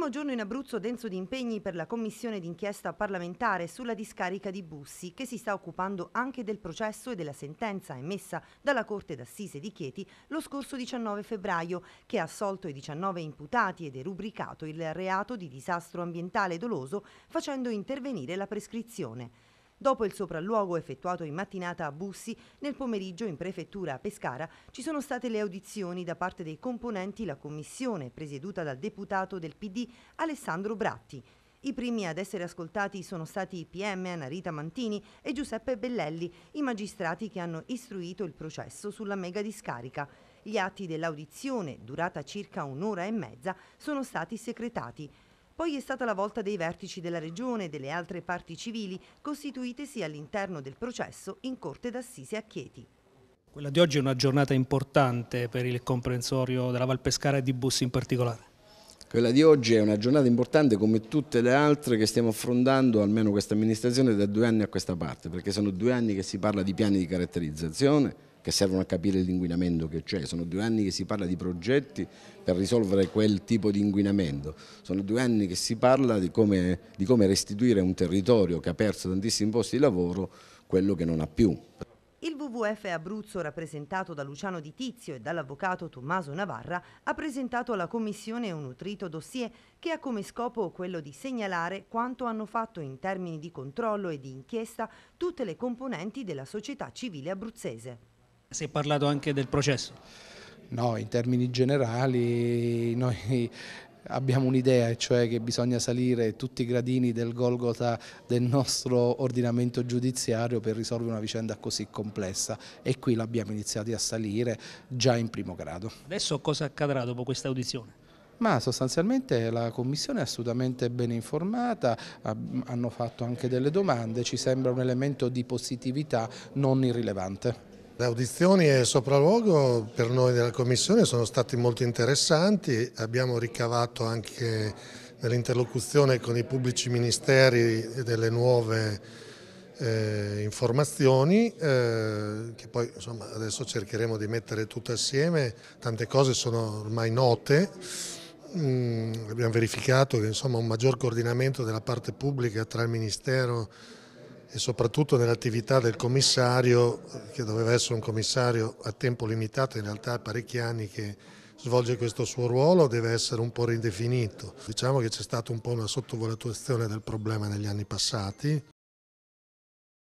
Primo giorno in Abruzzo denso di impegni per la commissione d'inchiesta parlamentare sulla discarica di Bussi che si sta occupando anche del processo e della sentenza emessa dalla Corte d'Assise di Chieti lo scorso 19 febbraio che ha assolto i 19 imputati ed è rubricato il reato di disastro ambientale doloso facendo intervenire la prescrizione. Dopo il sopralluogo effettuato in mattinata a Bussi, nel pomeriggio in prefettura a Pescara ci sono state le audizioni da parte dei componenti la commissione presieduta dal deputato del PD Alessandro Bratti. I primi ad essere ascoltati sono stati i PM Anarita Mantini e Giuseppe Bellelli, i magistrati che hanno istruito il processo sulla mega discarica. Gli atti dell'audizione, durata circa un'ora e mezza, sono stati secretati. Poi è stata la volta dei vertici della Regione e delle altre parti civili costituitesi all'interno del processo in Corte d'Assise a Chieti. Quella di oggi è una giornata importante per il comprensorio della Val Pescara e di Bussi in particolare. Quella di oggi è una giornata importante come tutte le altre che stiamo affrontando, almeno questa amministrazione, da due anni a questa parte, perché sono due anni che si parla di piani di caratterizzazione, che servono a capire l'inquinamento che c'è. Sono due anni che si parla di progetti per risolvere quel tipo di inquinamento. Sono due anni che si parla di come, di come restituire a un territorio che ha perso tantissimi posti di lavoro quello che non ha più. Il WWF Abruzzo, rappresentato da Luciano Di Tizio e dall'avvocato Tommaso Navarra, ha presentato alla Commissione un nutrito dossier che ha come scopo quello di segnalare quanto hanno fatto in termini di controllo e di inchiesta tutte le componenti della società civile abruzzese. Si è parlato anche del processo? No, in termini generali noi abbiamo un'idea, cioè che bisogna salire tutti i gradini del Golgota del nostro ordinamento giudiziario per risolvere una vicenda così complessa e qui l'abbiamo iniziato a salire già in primo grado. Adesso cosa accadrà dopo questa audizione? Ma sostanzialmente la Commissione è assolutamente ben informata, hanno fatto anche delle domande, ci sembra un elemento di positività non irrilevante. Le audizioni e il sopralluogo per noi della Commissione sono stati molto interessanti, abbiamo ricavato anche nell'interlocuzione con i pubblici ministeri delle nuove eh, informazioni eh, che poi insomma, adesso cercheremo di mettere tutte assieme, tante cose sono ormai note, mm, abbiamo verificato che insomma, un maggior coordinamento della parte pubblica tra il Ministero e soprattutto nell'attività del commissario, che doveva essere un commissario a tempo limitato, in realtà parecchi anni che svolge questo suo ruolo, deve essere un po' ridefinito. Diciamo che c'è stata un po' una sottovalutazione del problema negli anni passati,